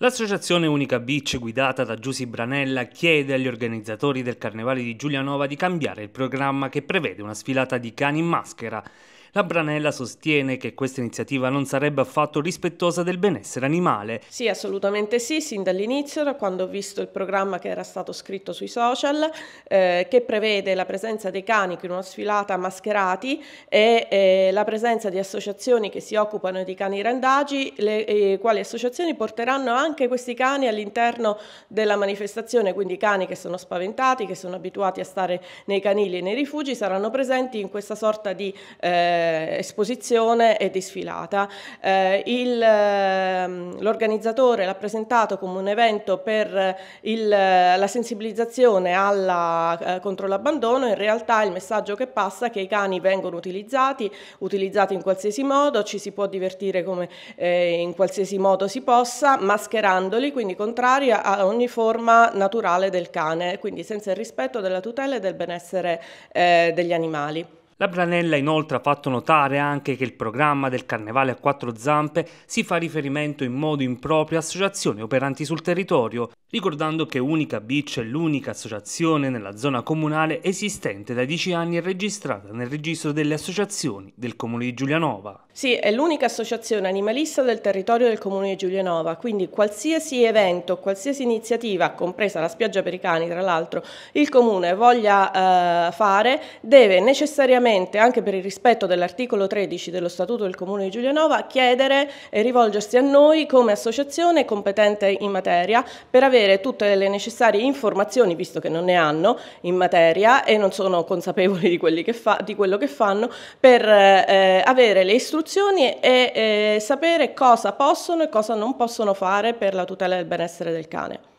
L'associazione Unica Beach, guidata da Giusy Branella, chiede agli organizzatori del Carnevale di Giulianova di cambiare il programma che prevede una sfilata di cani in maschera. La Branella sostiene che questa iniziativa non sarebbe affatto rispettosa del benessere animale. Sì, assolutamente sì, sin dall'inizio, da quando ho visto il programma che era stato scritto sui social, eh, che prevede la presenza dei cani in una sfilata mascherati e eh, la presenza di associazioni che si occupano di cani randagi, le eh, quali associazioni porteranno anche questi cani all'interno della manifestazione, quindi cani che sono spaventati, che sono abituati a stare nei canili e nei rifugi, saranno presenti in questa sorta di... Eh, eh, esposizione e di sfilata. Eh, il, ehm, l'organizzatore l'ha presentato come un evento per eh, il, eh, la sensibilizzazione alla, eh, contro l'abbandono, in realtà il messaggio che passa è che i cani vengono utilizzati, utilizzati in qualsiasi modo, ci si può divertire come in qualsiasi modo si possa, mascherandoli, quindi contrari a ogni forma naturale del cane, quindi senza il rispetto della tutela e del benessere eh, degli animali. La Branella inoltre ha fatto notare anche che il programma del Carnevale a quattro zampe si fa riferimento in modo improprio a associazioni operanti sul territorio, ricordando che Unica Beach è l'unica associazione nella zona comunale esistente da dieci anni e registrata nel registro delle associazioni del comune di Giulianova. Sì, è l'unica associazione animalista del territorio del comune di Giulianova, quindi qualsiasi evento, qualsiasi iniziativa, compresa la spiaggia per i cani tra l'altro, il comune voglia eh, fare, deve necessariamente semplicemente, anche per il rispetto dell'articolo 13 dello Statuto del Comune di Giulianova, chiedere e rivolgersi a noi come associazione competente in materia per avere tutte le necessarie informazioni, visto che non ne hanno in materia e non sono consapevoli di, che fa, di quello che fanno, per eh, avere le istruzioni e eh, sapere cosa possono e cosa non possono fare per la tutela del benessere del cane.